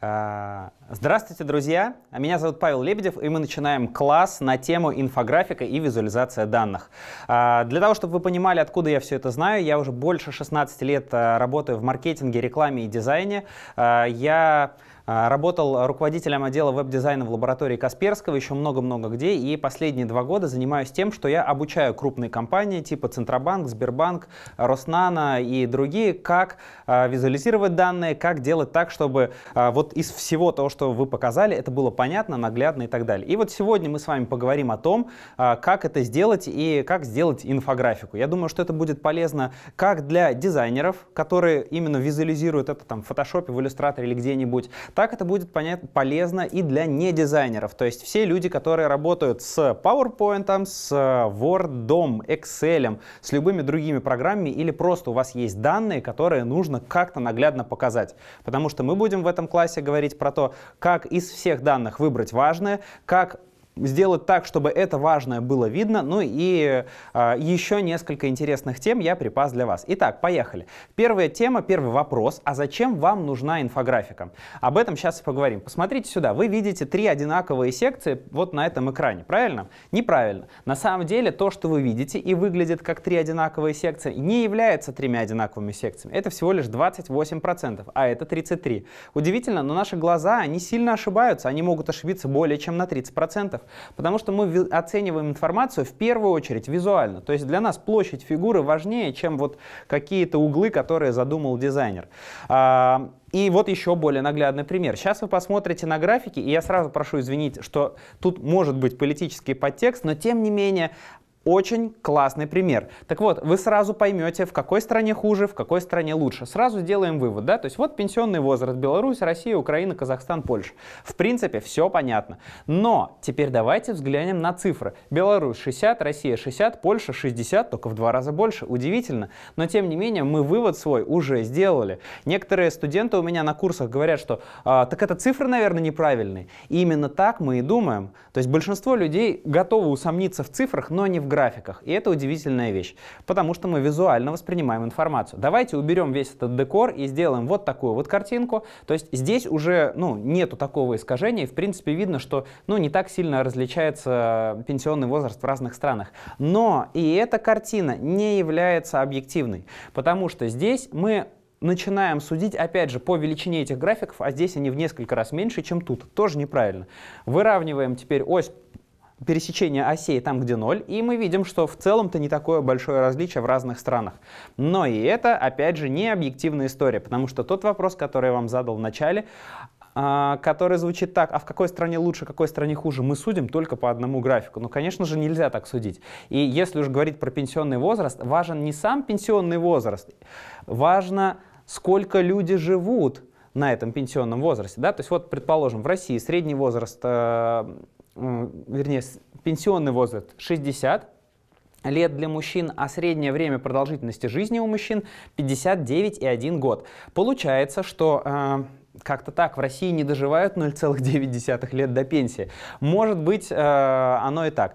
Э, здравствуйте, друзья! Меня зовут Павел Лебедев, и мы начинаем класс на тему инфографика и визуализация данных. Э, для того, чтобы вы понимали, откуда я все это знаю, я уже больше 16 лет э, работаю в маркетинге, рекламе и дизайне. Я а, работал руководителем отдела веб-дизайна в лаборатории Касперского еще много-много где, и последние два года занимаюсь тем, что я обучаю крупные компании типа Центробанк, Сбербанк, Роснана и другие, как а, визуализировать данные, как делать так, чтобы а, вот из всего того, что вы показали, это было понятно, наглядно и так далее. И вот сегодня мы с вами поговорим о том, как это сделать и как сделать инфографику. Я думаю, что это будет полезно как для дизайнеров, которые именно визуализируют это там в фотошопе, в иллюстраторе или где-нибудь, так это будет понятно, полезно и для не дизайнеров. То есть все люди, которые работают с PowerPoint, с Word, Excel, с любыми другими программами или просто у вас есть данные, которые нужно как-то наглядно показать. Потому что мы будем в этом классе говорить про то, как из всех данных выбрать важное, как сделать так, чтобы это важное было видно. Ну и э, еще несколько интересных тем я припас для вас. Итак, поехали. Первая тема, первый вопрос. А зачем вам нужна инфографика? Об этом сейчас и поговорим. Посмотрите сюда. Вы видите три одинаковые секции вот на этом экране. Правильно? Неправильно. На самом деле то, что вы видите и выглядит как три одинаковые секции, не является тремя одинаковыми секциями. Это всего лишь 28%, а это 33%. Удивительно, но наши глаза, они сильно ошибаются. Они могут ошибиться более чем на 30%. Потому что мы оцениваем информацию в первую очередь визуально. То есть для нас площадь фигуры важнее, чем вот какие-то углы, которые задумал дизайнер. А, и вот еще более наглядный пример. Сейчас вы посмотрите на графики, и я сразу прошу извинить, что тут может быть политический подтекст, но тем не менее очень классный пример. Так вот, вы сразу поймете, в какой стране хуже, в какой стране лучше. Сразу сделаем вывод, да? То есть вот пенсионный возраст Беларусь, Россия, Украина, Казахстан, Польша. В принципе, все понятно. Но теперь давайте взглянем на цифры. Беларусь 60, Россия 60, Польша 60, только в два раза больше. Удивительно. Но тем не менее, мы вывод свой уже сделали. Некоторые студенты у меня на курсах говорят, что а, так это цифры, наверное, неправильные. И именно так мы и думаем. То есть большинство людей готовы усомниться в цифрах, но не в графиках графиках. И это удивительная вещь, потому что мы визуально воспринимаем информацию. Давайте уберем весь этот декор и сделаем вот такую вот картинку. То есть здесь уже ну, нету такого искажения, и в принципе видно, что ну, не так сильно различается пенсионный возраст в разных странах. Но и эта картина не является объективной, потому что здесь мы начинаем судить, опять же, по величине этих графиков, а здесь они в несколько раз меньше, чем тут. Тоже неправильно. Выравниваем теперь ось пересечение осей там, где 0, и мы видим, что в целом-то не такое большое различие в разных странах. Но и это, опять же, не объективная история, потому что тот вопрос, который я вам задал в начале, а, который звучит так, а в какой стране лучше, какой стране хуже, мы судим только по одному графику. Ну, конечно же, нельзя так судить. И если уж говорить про пенсионный возраст, важен не сам пенсионный возраст, важно, сколько люди живут на этом пенсионном возрасте. Да? То есть вот, предположим, в России средний возраст э, вернее, пенсионный возраст 60 лет для мужчин, а среднее время продолжительности жизни у мужчин 59,1 год. Получается, что э, как-то так в России не доживают 0,9 лет до пенсии. Может быть, э, оно и так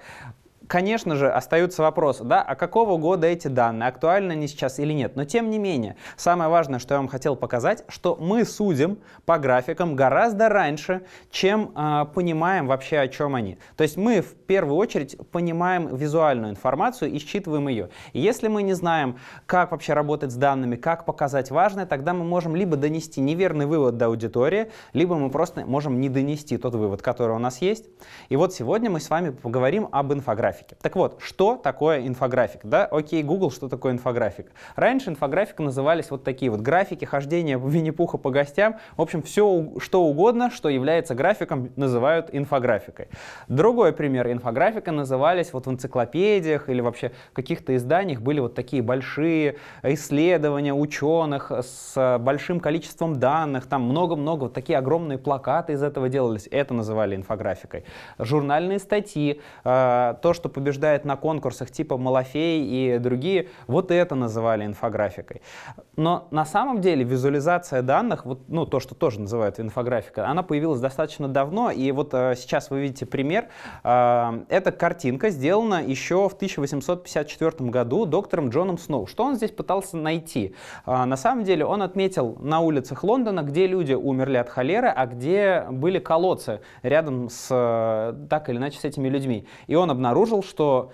конечно же, остаются вопросы, да, а какого года эти данные, актуальны они сейчас или нет. Но тем не менее, самое важное, что я вам хотел показать, что мы судим по графикам гораздо раньше, чем э, понимаем вообще, о чем они. То есть мы в первую очередь понимаем визуальную информацию и считываем ее. Если мы не знаем, как вообще работать с данными, как показать важное, тогда мы можем либо донести неверный вывод до аудитории, либо мы просто можем не донести тот вывод, который у нас есть. И вот сегодня мы с вами поговорим об инфографике. Так вот, что такое инфографик? Да, окей, Google, что такое инфографик? Раньше инфографика назывались вот такие вот графики хождения Винни-Пуха по гостям. В общем, все, что угодно, что является графиком, называют инфографикой. Другой пример инфографики инфографика назывались вот в энциклопедиях или вообще в каких-то изданиях были вот такие большие исследования ученых с большим количеством данных, там много-много, вот такие огромные плакаты из этого делались, это называли инфографикой. Журнальные статьи, э, то, что побеждает на конкурсах типа Малафей и другие, вот это называли инфографикой. Но на самом деле визуализация данных, вот, ну, то, что тоже называют инфографикой, она появилась достаточно давно, и вот э, сейчас вы видите пример, э, Э, эта картинка сделана еще в 1854 году доктором Джоном Сноу. Что он здесь пытался найти? Э, на самом деле он отметил на улицах Лондона, где люди умерли от холеры, а где были колодцы рядом с э, так или иначе с этими людьми. И он обнаружил, что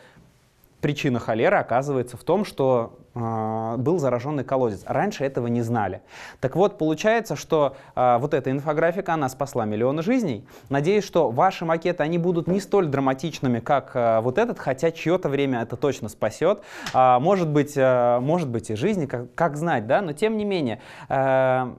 причина холеры оказывается в том, что э, был зараженный колодец. Раньше этого не знали. Так вот, получается, что э, вот эта инфографика, она спасла миллионы жизней. Надеюсь, что ваши макеты, они будут не столь драматичными, как э, вот этот, хотя чье-то время это точно спасет. Э, может, быть, э, может быть и жизни, как, как знать, да, но тем не менее... Э,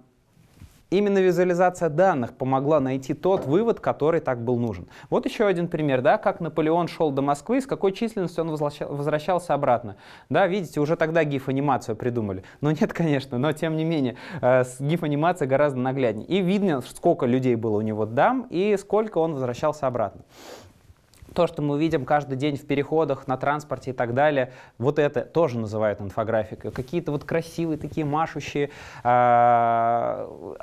Именно визуализация данных помогла найти тот вывод, который так был нужен. Вот еще один пример, да, как Наполеон шел до Москвы, с какой численностью он возвращался обратно. Да, видите, уже тогда гиф-анимацию придумали. Но нет, конечно, но тем не менее, э, гиф-анимация гораздо нагляднее. И видно, сколько людей было у него дам и сколько он возвращался обратно то, что мы видим каждый день в переходах, на транспорте и так далее, вот это тоже называют инфографикой. Какие-то вот красивые такие машущие э,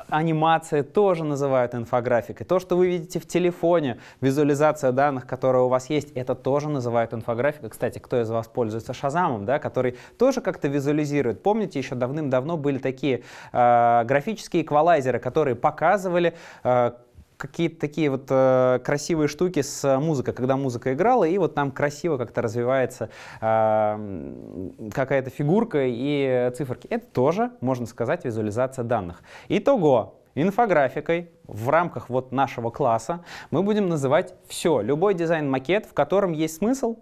анимации тоже называют инфографикой. То, что вы видите в телефоне, визуализация данных, которая у вас есть, это тоже называют инфографикой. Кстати, кто из вас пользуется Шазамом, да, который тоже как-то визуализирует. Помните, еще давным-давно были такие э, графические эквалайзеры, которые показывали э, какие-то такие вот э, красивые штуки с э, музыкой, когда музыка играла, и вот там красиво как-то развивается э, какая-то фигурка и циферки. Это тоже, можно сказать, визуализация данных. Итого, инфографикой в рамках вот нашего класса мы будем называть все, любой дизайн-макет, в котором есть смысл,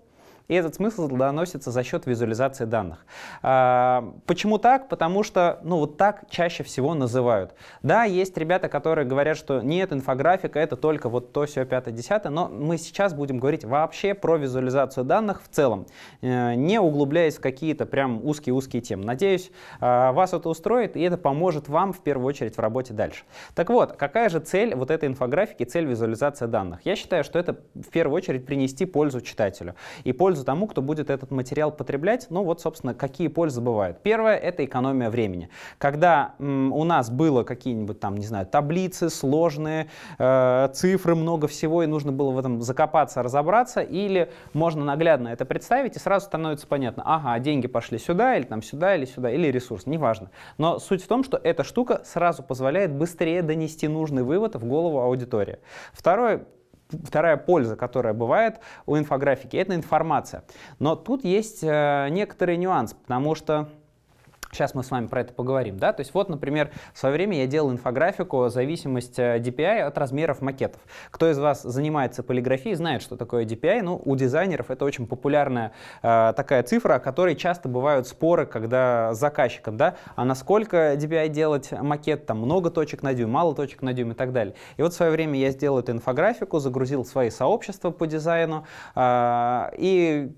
и этот смысл доносится за счет визуализации данных. А, почему так? Потому что, ну, вот так чаще всего называют. Да, есть ребята, которые говорят, что нет, инфографика — это только вот то, все, пятое, десятое, но мы сейчас будем говорить вообще про визуализацию данных в целом, э, не углубляясь в какие-то прям узкие-узкие темы. Надеюсь, а, вас это устроит, и это поможет вам в первую очередь в работе дальше. Так вот, какая же цель вот этой инфографики, цель визуализации данных? Я считаю, что это в первую очередь принести пользу читателю и пользу пользу тому, кто будет этот материал потреблять. Ну вот, собственно, какие пользы бывают. Первое — это экономия времени. Когда м, у нас было какие-нибудь там, не знаю, таблицы сложные, э, цифры, много всего, и нужно было в этом закопаться, разобраться, или можно наглядно это представить, и сразу становится понятно, ага, деньги пошли сюда, или там сюда, или сюда, или ресурс, неважно. Но суть в том, что эта штука сразу позволяет быстрее донести нужный вывод в голову аудитории. Второе, вторая польза, которая бывает у инфографики, это информация. Но тут есть э, некоторый нюанс, потому что Сейчас мы с вами про это поговорим, да, то есть вот, например, в свое время я делал инфографику зависимость э, DPI от размеров макетов. Кто из вас занимается полиграфией, знает, что такое DPI, ну, у дизайнеров это очень популярная э, такая цифра, о которой часто бывают споры, когда с заказчиком, да, а насколько DPI делать макет, там, много точек на дюйм, мало точек на дюйм и так далее. И вот в свое время я сделал эту инфографику, загрузил свои сообщества по дизайну э, и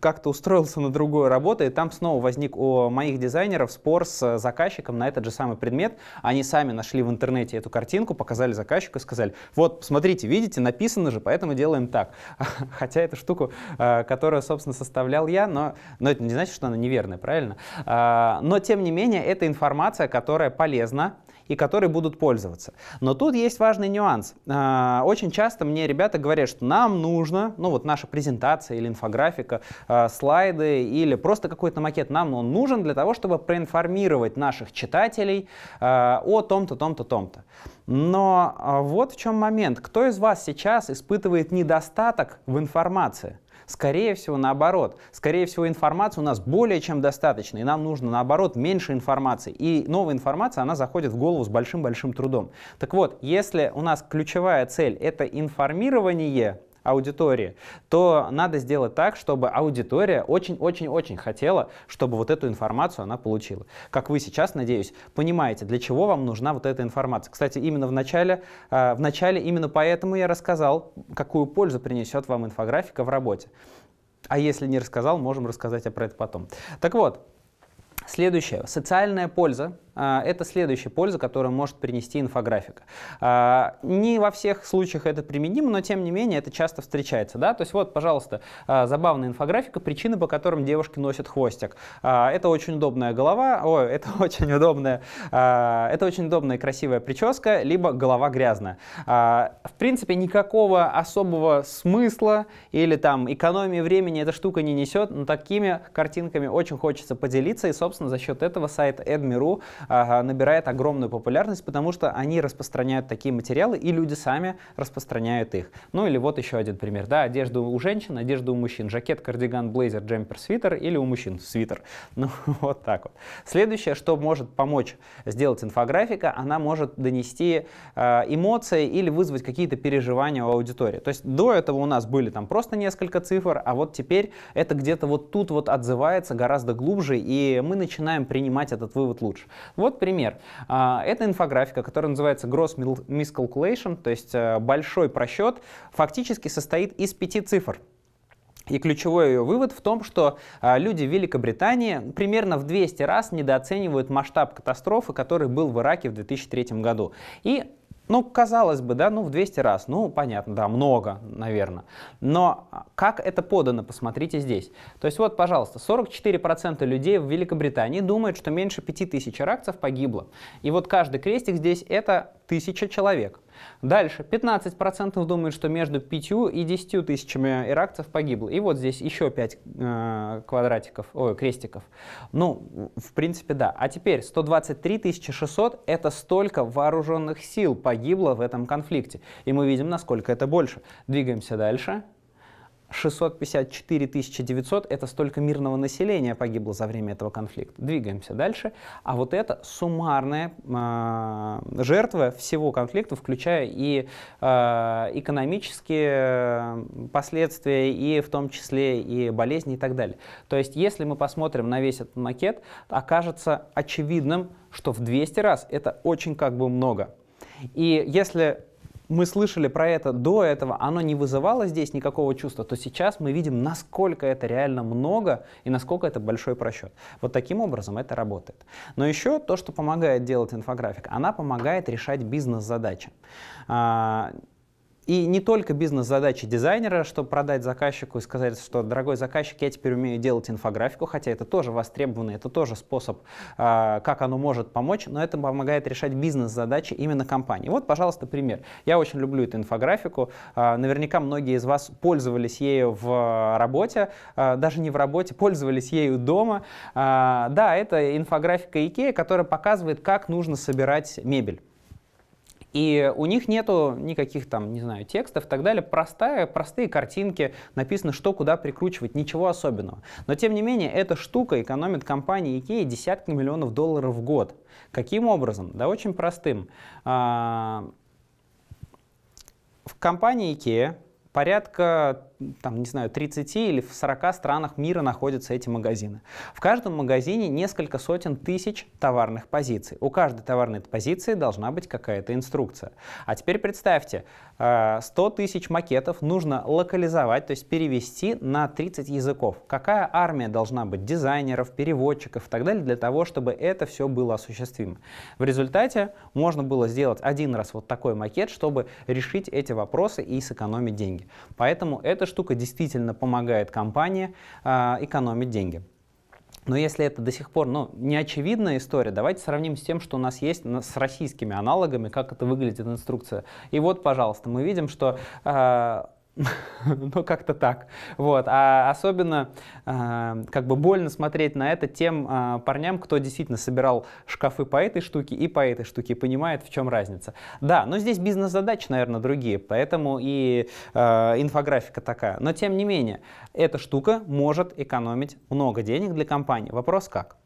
как-то устроился на другую работу, и там снова возник у моих дизайнерах дизайнеров спор с э, заказчиком на этот же самый предмет. Они сами нашли в интернете эту картинку, показали заказчику и сказали, вот, смотрите, видите, написано же, поэтому делаем так. Хотя эту штуку, э, которую, собственно, составлял я, но, но это не значит, что она неверная, правильно? А, но, тем не менее, это информация, которая полезна, и которые будут пользоваться. Но тут есть важный нюанс. А, очень часто мне ребята говорят, что нам нужно, ну вот наша презентация или инфографика, а, слайды или просто какой-то макет, нам он нужен для того, чтобы проинформировать наших читателей а, о том-то, том-то, том-то. Но вот в чем момент. Кто из вас сейчас испытывает недостаток в информации? Скорее всего, наоборот. Скорее всего, информации у нас более чем достаточно, и нам нужно, наоборот, меньше информации. И новая информация, она заходит в голову с большим-большим трудом. Так вот, если у нас ключевая цель — это информирование, аудитории, то надо сделать так, чтобы аудитория очень-очень-очень хотела, чтобы вот эту информацию она получила. Как вы сейчас, надеюсь, понимаете, для чего вам нужна вот эта информация. Кстати, именно в начале, а, в начале именно поэтому я рассказал, какую пользу принесет вам инфографика в работе. А если не рассказал, можем рассказать а про это потом. Так вот, следующее. Социальная польза а, это следующая польза, которую может принести инфографика. А, не во всех случаях это применимо, но тем не менее это часто встречается. Да? То есть вот, пожалуйста, а, забавная инфографика, причины, по которым девушки носят хвостик. Это очень удобная голова, ой, это очень удобная, это очень удобная и красивая прическа, либо голова грязная. В принципе, никакого особого смысла или там экономии времени эта штука не несет, но такими картинками очень хочется поделиться, и, собственно, за счет этого сайт Edmi.ru набирает огромную популярность, потому что они распространяют такие материалы, и люди сами распространяют их. Ну или вот еще один пример. Да, одежду у женщин, одежду у мужчин. Жакет, кардиган, блейзер, джемпер, свитер или у мужчин свитер. Ну вот так вот. Следующее, что может помочь сделать инфографика, она может донести а, эмоции или вызвать какие-то переживания у аудитории. То есть до этого у нас были там просто несколько цифр, а вот теперь это где-то вот тут вот отзывается гораздо глубже, и мы начинаем принимать этот вывод лучше. Вот пример. А, это инфографика, которая называется Gross Miscalculation, то есть э, большой просчет, фактически состоит из пяти цифр. И ключевой ее вывод в том, что а, люди в Великобритании примерно в 200 раз недооценивают масштаб катастрофы, который был в Ираке в 2003 году. И ну, казалось бы, да, ну в 200 раз, ну понятно, да, много, наверное. Но как это подано, посмотрите здесь. То есть вот, пожалуйста, 44% людей в Великобритании думают, что меньше 5000 иракцев погибло. И вот каждый крестик здесь это 1000 человек. Дальше, 15% думают, что между 5 и 10 тысячами иракцев погибло. И вот здесь еще 5 э, квадратиков, ой, крестиков. Ну, в принципе, да. А теперь 123 600 — это столько вооруженных сил погибло в этом конфликте. И мы видим, насколько это больше. Двигаемся дальше. 654 900 – это столько мирного населения погибло за время этого конфликта. Двигаемся дальше. А вот это суммарная э, жертва всего конфликта, включая и э, экономические последствия, и в том числе и болезни и так далее. То есть если мы посмотрим на весь этот макет, окажется очевидным, что в 200 раз это очень как бы много. И если мы слышали про это до этого, оно не вызывало здесь никакого чувства, то сейчас мы видим, насколько это реально много и насколько это большой просчет. Вот таким образом это работает. Но еще то, что помогает делать инфографик, она помогает решать бизнес-задачи. А, и не только бизнес-задачи дизайнера, чтобы продать заказчику и сказать, что дорогой заказчик, я теперь умею делать инфографику, хотя это тоже востребованный, это тоже способ, а, как оно может помочь, но это помогает решать бизнес-задачи именно компании. Вот, пожалуйста, пример. Я очень люблю эту инфографику. А, наверняка многие из вас пользовались ею в работе, а, даже не в работе, пользовались ею дома. Да, это инфографика IKEA, которая показывает, как нужно собирать мебель. И у них нету никаких там, не знаю, текстов и так далее. Простая, простые картинки, написано, что куда прикручивать, ничего особенного. Но тем не менее, эта штука экономит компании IKEA десятки миллионов долларов в год. Каким образом? Да очень простым. А, в компании IKEA порядка там, не знаю, 30 или в 40 странах мира находятся эти магазины. В каждом магазине несколько сотен тысяч товарных позиций. У каждой товарной позиции должна быть какая-то инструкция. А теперь представьте, 100 э, тысяч макетов нужно локализовать, то есть перевести на 30 языков. Какая армия должна быть дизайнеров, переводчиков и так далее для того, чтобы это все было осуществимо. В результате можно было сделать один раз вот такой макет, чтобы решить эти вопросы и сэкономить деньги. Поэтому это штука действительно помогает компании э, экономить деньги. Но если это до сих пор ну, неочевидная история, давайте сравним с тем, что у нас есть с российскими аналогами, как это выглядит инструкция. И вот, пожалуйста, мы видим, что э, ну, как-то так. Вот. А особенно э, как бы больно смотреть на это тем э, парням, кто действительно собирал шкафы по этой штуке и по этой штуке, понимает, в чем разница. Да, но здесь бизнес-задачи, наверное, другие, поэтому и э, инфографика такая. Но тем не менее, эта штука может экономить много денег для компании. Вопрос как?